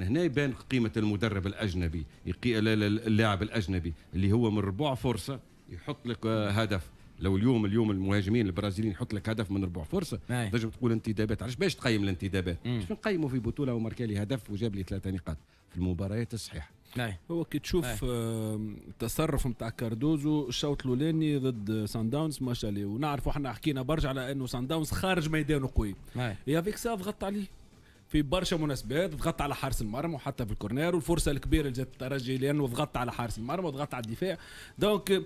هنا يبان قيمة المدرب الأجنبي اللاعب الأجنبي اللي هو من ربع فرصة يحط لك آه، هدف لو اليوم اليوم المهاجمين البرازيليين يحط لك هدف من ربع فرصه نعم. تنجم تقول انتدابات علاش باش تقيم الانتدابات باش نقيمه في بطوله وماركا لي هدف وجاب لي ثلاثه نقاط في المباريات الصحيحه نعم. هو كي تشوف نعم. التصرف نتاع كاردوزو الشوط الاولاني ضد سان داونز ما ماشالي ونعرفوا احنا حكينا برشا على انه سان داونز خارج ميدانه قوي يا فيك سا ضغطت عليه في برشا مناسبات ضغط على حارس المرمى وحتى في الكورنير والفرصه الكبيره اللي جات الترجي لانه ضغط على حارس المرمى وضغط على الدفاع دونك آه،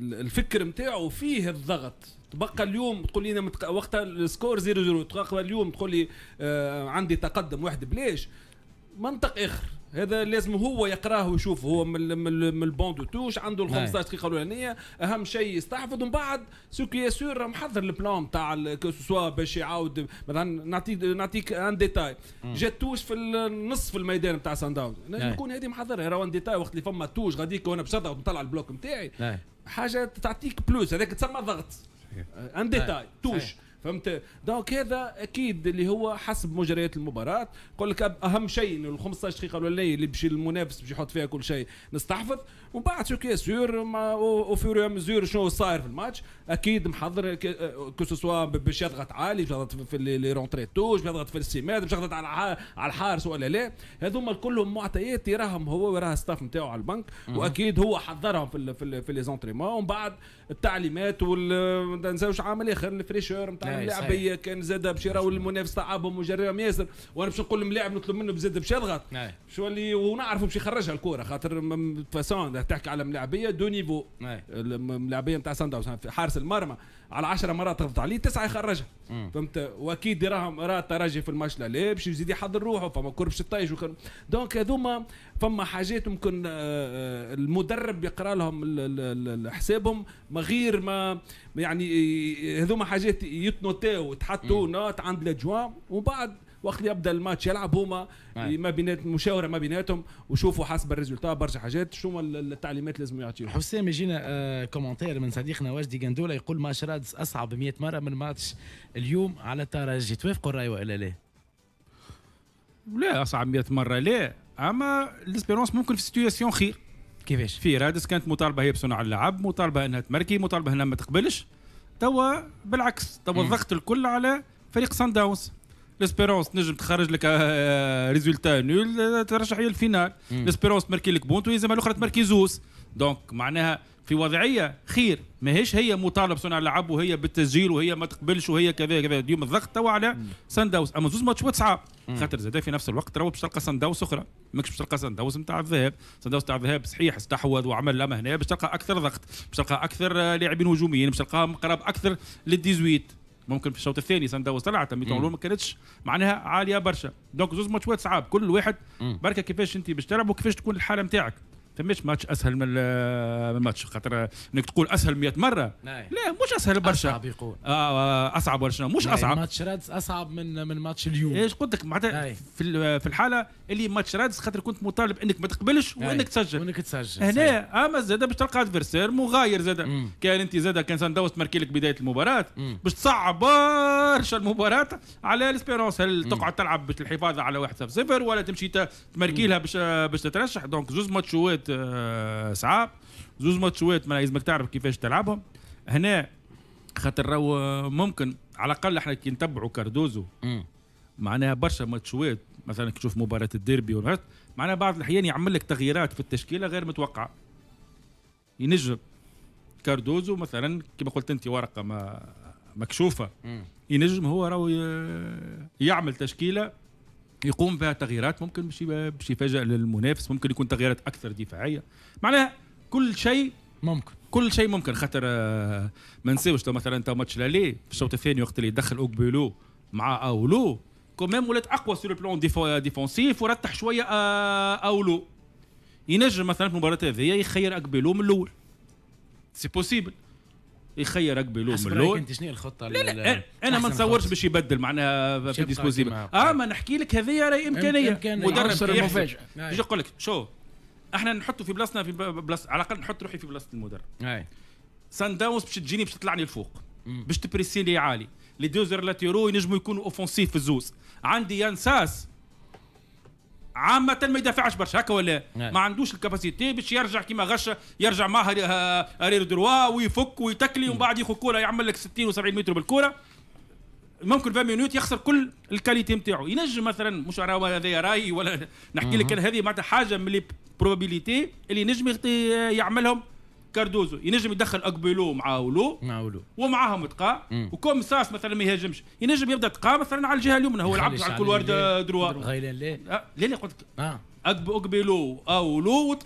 الفكر نتاعو فيه الضغط تبقى اليوم تقول لي متق... وقتها السكور 0 0 تبقى اليوم تقول لي آه عندي تقدم واحد بلاش منطق اخر هذا لازم هو يقراه ويشوف هو من من البون دو توش عنده ال 15 نعم. دقيقه الاولانيه اهم شيء يستحفظ ومن بعد سو كي إيه سور محضر البلان تاع كو سوا باش يعاود مثلا نعطيك نعطيك ان ديتاي جات توش في النص في الميدان تاع سان داون نكون هذه محضرها راهو ان ديتاي وقت اللي فما توش غاديك وانا بشرطه نطلع البلوك نتاعي نعم. حاجه تعطيك بلوس هذاك تسمى ضغط ان نعم. ديتاي توش فهمت دونك هذا اكيد اللي هو حسب مجريات المباراه يقول لك اهم شيء انه ال 15 دقيقه الاولانيه اللي باش المنافس باش يحط فيها كل شيء نستحفظ ومن بعد شو كي سور وفي مزور شنو صاير في الماتش اكيد محضر كو باش يضغط عالي باش يضغط في لي رونتري توش باش يضغط في السيمات باش يضغط على على الحارس ولا لا هذوما كلهم معطيات يراهم هو ويراها الستاف نتاعو على البنك واكيد هو حضرهم في لي زونتريمون ومن بعد التعليمات وال ما عامل اخر الفريشور نتاع اللعبيه كان زاد باش يراو نعم. المنافس تاعهم وجريهم ياسر وانا باش نقول للاعب نطلب منه بزاد باش يضغط نعم. شو اللي ونعرفوا باش يخرجها الكره خاطر فاسون تحكي على ملاعبيه دو نيفو نعم. الملاعبيه نتاع سان داونز حارس المرمى على 10 مرات تضغط عليه تسعه يخرجها فهمت واكيد راهم راه الترجي في الماتش لا باش يزيد يحضر روحه فما كور باش يطيش دونك هذوما فما حاجات ممكن آه، آه، المدرب يقرا لهم حسابهم غير ما يعني هذوما حاجات يتنوتاو وتحطوا نوت عند الجوان ومن بعد وقت يبدا الماتش يلعب هما آه. ما بينات مشاوره ما بيناتهم وشوفوا حسب الريزولتا برشا حاجات شو التعليمات اللي لازم يعطيهم حسام يجينا آه، كومنتير من صديقنا واجدي جندولا يقول ماتش رادس اصعب 100 مره من ماتش اليوم على الترجي توافقوا الراي ولا لا؟ لا اصعب 100 مره لا اما ليسبيرونس ممكن في سيتياسيون خير كيفاش؟ في رادس كانت مطالبه هي بصنع اللعب مطالبه انها تمركي مطالبه انها ما تقبلش توا بالعكس توا الضغط الكل على فريق سان داونز ليسبيرونس نجم تخرج لك ريزولتا آه، نول آه، آه، ترشح الفينال ليسبيرونس تمركي لك بونت ويزم الاخرى تمركي زوز دونك معناها في وضعيه خير ماهيش هي مطالب صنع لعب وهي بالتسجيل وهي ما تقبلش وهي كذا كذا اليوم الضغط تو على سان داوس اما زوز ماتشات صعاب خاطر زاد في نفس الوقت راهو باش تلقى سان داوس اخرى ماكش باش تلقى سان داوس نتاع الذهاب سان داوس نتاع الذهاب صحيح استحوذ وعمل لما هنا باش تلقى اكثر ضغط باش تلقى اكثر لاعبين هجوميين باش تلقاهم قراب اكثر لل 18 ممكن في الشوط الثاني سان داوس طلعت ما كانتش معناها عاليه برشا دونك زوز ماتشات صعاب كل واحد بركه كيفاش انت باش تلعب وكيفاش تكون الحاله نتاعك فماش ماتش اسهل من الماتش خاطر انك تقول اسهل 100 مره نعم. لا مش اسهل برشا اصعب يقول آه, آه، اصعب برشا مش نعم، اصعب ماتش رادس اصعب من من ماتش اليوم ايش قلت لك معناتها نعم. في في الحاله اللي ماتش رادس خاطر كنت مطالب انك ما تقبلش وانك تسجل وانك تسجل هنا اما زاد باش تلقى ادفيرسير مغاير زاد كان انت زاد كان سان داوس تماركي لك بدايه المباراه باش تصعب برشا المباراه على الاسبيرونس هل تقعد تلعب باش الحفاظ على 1-0 ولا تمشي تمركي لها باش باش تترشح دونك زوز ماتشات صعاب زوز ماتشوات ما لازمك تعرف كيفاش تلعبهم هنا خاطر راهو ممكن على الاقل احنا كي نتبعوا كاردوزو معناها برشا ماتشوات مثلا تشوف مباراه الديربي والهرت معناها بعض الاحيان يعمل لك تغييرات في التشكيله غير متوقعه ينجم كاردوزو مثلا كما قلت انت ورقه ما مكشوفه ينجم هو راهو يعمل تشكيله يقوم بها تغييرات ممكن باش باش يفاجئ للمنافس ممكن يكون تغييرات اكثر دفاعيه معناها كل شيء ممكن كل شيء ممكن خاطر آه، ما نساوش مثلا تو ماتش لالي في الشوط الثاني وقت اللي دخل اوكبيلو مع اولو كوميم ولات اقوى سور بلون ديفونسيف ورتح شويه آه، اولو ينجم مثلا في المباراه هذه يخير اقبيلو من الاول سي بوسيبل يخيرك بلوم اللون انت شنو الخطه لا لا انا ما نصورش باش يبدل معناها في ديسبوزيف اه ما نحكي لك هذه راهي امكانيه مدرب المفاجاه نجي نعم. يقول لك شو احنا نحطه في بلاصتنا في بلاصه على الاقل نحط روحي في بلاصه المدرب نعم. سان داونز باش تجيني باش تطلعني لفوق باش لي عالي لي دوزر لاتيرو ينجموا يكونوا اوفونسيف في الزوز عندي يانساس عامه ما يدافعش برشا هكا ولا نعم. ما عندوش الكاباسيتي باش يرجع كيما غش يرجع معها ارير دروا ويفك ويتكلي ومن بعد ياخذ كوره يعمل لك 60 و70 متر بالكوره ممكن 20 مينوت يخسر كل الكاليتي نتاعو ينجم مثلا مش هذا رايي ولا نحكي لك هذه معناتها حاجه من لي بروبابيليتي اللي نجم يعملهم كاردوزو ينجم يدخل اقبيلو مع ولو مع ولو ومعاهم متقا وكوم ساس مثلا ما يهاجمش ينجم يبدا تقا مثلا على الجهه اليمنى هو يلعب على كل ورده دروا غيلان ليه؟ لا آه، ليه قلت آه. اقبيلو اولو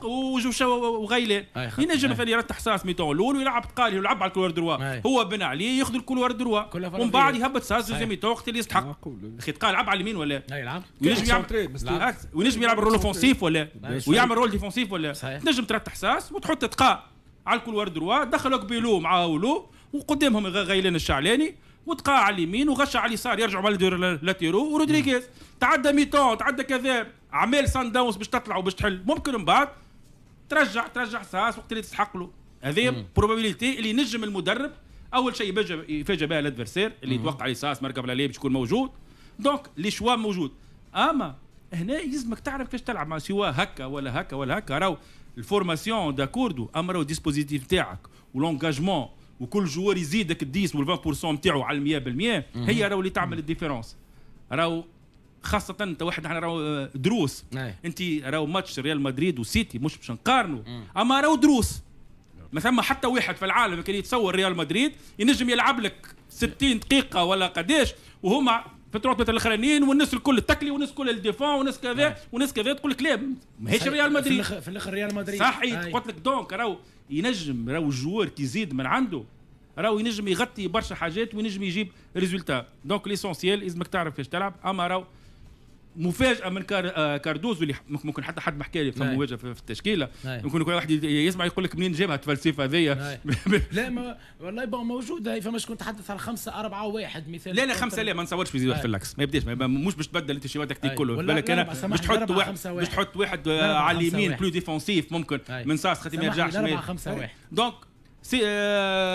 وغيلان آه، ينجم آه. مثلا يرتح ساس ميتون الاول ويلعب تقالي ويلعب على الكولوار دروا هو بنى عليه ياخذ الكولوار دروا ومن بعد يهبط ساس زي ميتون وقت اللي يستحق اخي تقال لعب على اليمين ولا يلعب وينجم يلعب وينجم يلعب رول اوفونسيف ولا ويعمل رول ديفونسيف ولا تنجم ترتح ساس وتحط تقا على ورد دروا دخلوا بيلو مع ولو وقدامهم غيلان الشعلاني وتقاع على اليمين وغش على اليسار يرجعوا بالدور لاتيرو ورودريغيز تعدى ميتون تعدى كذا عمال سان داونز باش تطلع وباش تحل ممكن من بعد ترجع ترجع ساس وقت اللي تستحق له هذه بروبابيليتي اللي نجم المدرب اول شيء يفاجئ بها الادفيرسير اللي يتوقع عليه ساس مركب عليه باش يكون موجود دونك لي شوا موجود اما هنا يلزمك تعرف كيفاش تلعب مع سوا هكا ولا هكا ولا هكا راهو الفورماسيون داكوردو اما راهو ديسبوزيتيف تاعك ولونجاجمون وكل جوار يزيدك ال 10 وال 20% نتاعو على 100% هي راهو اللي تعمل الديفيرونس راهو خاصة انت واحد احنا راهو آه، دروس نعم. انت راهو ماتش ريال مدريد وسيتي مش باش نقارنوا اما راهو دروس ما ثم حتى واحد في العالم كان يتصور ريال مدريد ينجم يلعب لك 60 دقيقة ولا قداش وهما في 300 متر الاخرانيين والناس الكل تكلي والناس الكل الدفاع والناس كذا نعم. والناس كذا تقول لك لا ماهيش ريال مدريد في الاخر ريال مدريد صحيح قلت لك دونك راهو ينجم راهو الجوار كيزيد من عنده راهو ينجم يغطي برشا حاجات وينجم يجيب ريزولتا دونك ليسونسيال لازمك تعرف كيفاش تلعب اما راهو مفاجاه من كار آه، كاردوز اللي ممكن حتى حد ما حكى لي فما مواجهه في التشكيله ممكن كل واحد يسمع يقول لك منين جابها الفلسفه هذيا لا ما والله بون موجوده فما شكون تحدث على خمسه أربعة واحد مثال لا لا خمسه لا ما نصورش في زيادة في اللكس ما يبداش مش باش تبدل انت شويه تكتيك كله بالك انا باش تحط واحد باش تحط واحد على اليمين بلو ديفونسيف ممكن من ساس خاطر ما يرجعش دونك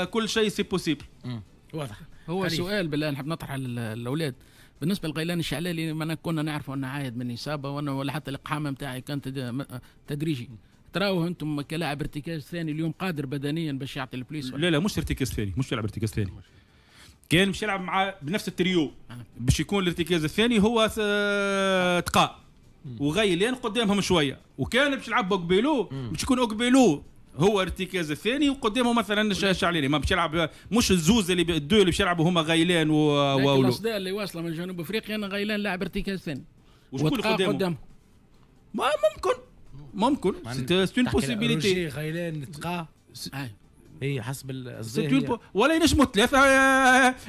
كل شيء سي بوسيبل واضح هو سؤال بالله نحب نطرح على الاولاد بالنسبه للغيلان الشعلالي ما كنا نعرفوا انه عايد من اصابه وانا ولا حتى الإقحام نتاعي كانت تدريجي تراوه انتم كلاعب ارتكاز ثاني اليوم قادر بدنيا باش يعطي البوليس لا لا مش ارتكاز ثاني مش يلعب ارتكاز ثاني كان مش يلعب مع بنفس التريو آه. باش يكون الارتكاز الثاني هو تقاء وغيلان قدامهم شويه وكان باش يلعب اوكبيلو باش يكون اوكبيلو هو ارتكاز الثاني وقدامه مثلا شعليني ما باش يلعب مش الزوز اللي الدو اللي باش يلعبوا هما غيلان و الاصداء اللي واصله من جنوب افريقيا انا غيلان لاعب ارتكاز ثاني وشكون قدامه؟ قدامه ما ممكن ممكن سيت اون بوسيبيليتي غيلان تقى اي حسب الصديق يعني. ولا ينجموا ثلاثة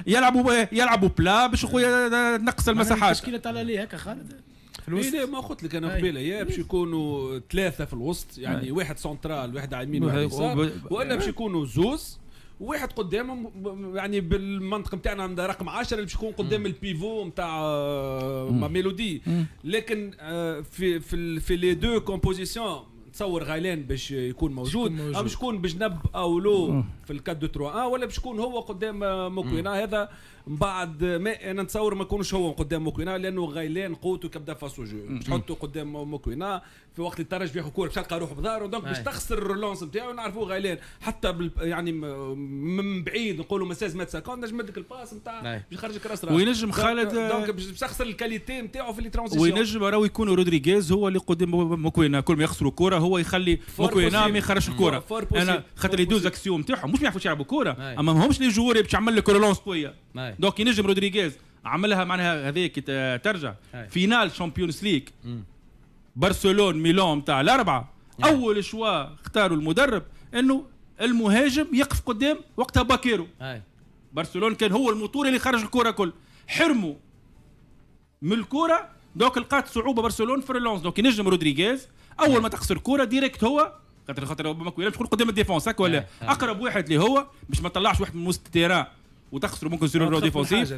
يلعبوا يلعبوا بلا باش خويا تنقص آه، المساحات. المشكلة على ليه هكا خالد؟ فلوس إيه لا ما قلت لك انا قبيله يا باش إيه. يكونوا ثلاثه في الوسط يعني أي. واحد سنترال واحد على اليمين واحد يسار والا باش يكونوا زوز واحد قدامهم يعني بالمنطق نتاعنا عندها رقم 10 اللي باش يكون قدام البيفو نتاع آه، ما ميلودي لكن آه، في في في لي دو كومبوزيسيون تصور غيلان باش يكون موجود, او باش يكون بجنب او لو في الكاد دو 3 1 ولا باش يكون هو قدام آه، موكوينا هذا بعد ما انا نتصور ما يكونش هو قدام موكوينا لانه غيلان قوته كبدا فاسو جو باش تحطه قدام موكوينا في وقت الترجي بياخذ كوره باش تلقى روحه بظهره دونك باش تخسر الرولونس نتاعو نعرفوا غيلان حتى بال يعني من بعيد نقولوا مساز مات ساكون نجم يدك الباس نتاع باش يخرجك راس راس وينجم خالد دونك باش تخسر الكاليتي نتاعو في لي ترانزيسيون وينجم راهو يكون رودريغيز هو اللي قدام موكوينا كل ما يخسروا كوره هو يخلي موكوينا ما يخرجش الكوره انا خاطر لي دوز اكسيوم نتاعهم مش ما يعرفوش يلعبوا كوره اما ماهمش لي جوار باش يعمل لك رولونس قويه دونك ينجم رودريغيز عملها معناها هذيك آه، ترجع فينال شامبيونز ليج برشلون ميلون تاع الاربعه نعم. اول شوا اختاروا المدرب انه المهاجم يقف قدام وقتها باكيرو برشلون كان هو الموتور اللي خرج الكره كل حرموا من الكره دوك لقات صعوبه برشلون في الريلونس دوك ينجم رودريغيز اول نعم. ما تخسر كره ديريكت هو خاطر خاطر ربما كويلان قدام الديفونس هكا ولا نعم. اقرب واحد اللي هو باش ما طلعش واحد من وسط التيران وتخسروا ممكن سيرو رو ديفونسيف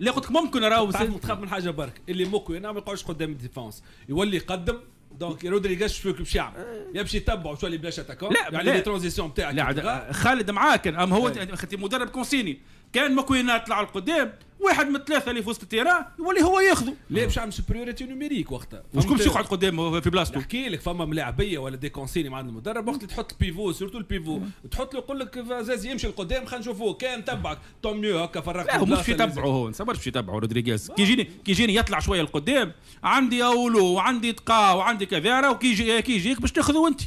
لا قلت لك ممكن راهو تخاف من حاجه برك اللي مكوي ما يقعدش قدام الديفونس يولي يقدم دونك رودريغاش شوف باش يعمل يمشي شو شويه بلاش اتاكون يعني لي ترانزيسيون بتاعك لا خالد معاك اما هو مدرب كونسيني كان مكوينا يطلع لقدام واحد من الثلاثه اللي في وسط التيران يولي هو ياخذه لا باش عم سوبريوريتي نوميريك وقتها وشكون باش يقعد قدام في بلاصته نحكي لك فما ملاعبيه ولا دي كونسيني مع المدرب وقت اللي تحط البيفو سورتو البيفو تحط له يقول لك زاز يمشي لقدام خلينا نشوفوه كان تبعك توم ميو هكا فرق لا مش في تبعه هو نصبر باش يتبعه رودريغيز كي يجيني كي يجيني يطلع شويه لقدام عندي اولو وعندي تقا وعندي كذا وكي يجيك باش تاخذه انت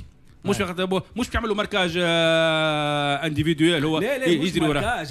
مش نعم. مش بيعملوا ماركاج انديفيدويال آه، هو لا لا يجري وراه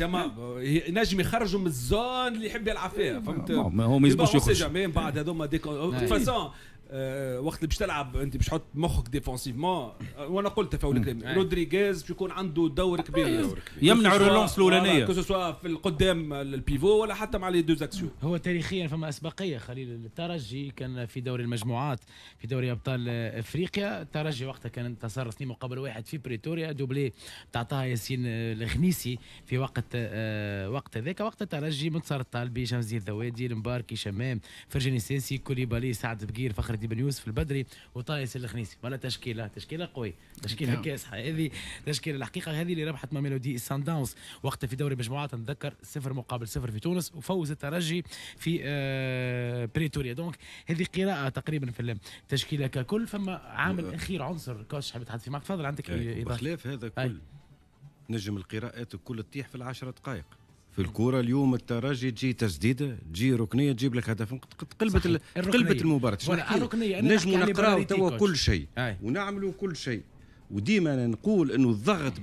نجم يخرجوا من الزون اللي يحب يلعب فيها فهمت هو ما يزبوش يخرج من بعد هذوما ديكو فاسون نعم. آه، وقت اللي باش تلعب انت باش تحط مخك ديفونسيفمون آه، وانا قلت في اول رودريغيز باش يكون عنده دور كبير يمنع الرولونس الاولانيه كو سوا في القدام البيفو ولا حتى مع لي دوز اكسيون هو تاريخيا فما اسبقيه خليل الترجي كان في دوري المجموعات في دوري ابطال افريقيا الترجي وقتها كان انتصر اثنين مقابل واحد في بريتوريا دوبلي تعطاها ياسين الغنيسي في وقت آه، وقت هذاك وقت الترجي منتصر الطالبي شمزي الذوادي المباركي شمام فرجاني سيسي كوليبالي سعد بقير فخر مهدي بن يوسف البدري وطايس الخنيسي ولا تشكيله تشكيله قوي تشكيله نعم. كاسحه هذه تشكيله الحقيقه هذه اللي ربحت مع ميلودي سان داونز وقتها في دوري مجموعات نتذكر صفر مقابل صفر في تونس وفوز الترجي في آه بريتوريا دونك هذه قراءه تقريبا في التشكيله ككل فما عامل نعم. اخير عنصر كوتش حبيت تحدث فيه معك تفضل عندك بخلاف هذا كل نجم القراءات الكل تطيح في العشر دقائق في الكوره اليوم الترجي تجي تسديده تجي ركنيه تجيب لك هدف قلبت قلبت المباراه نجموا نقراو توا كل شيء ونعملوا كل شيء وديما نقول انه الضغط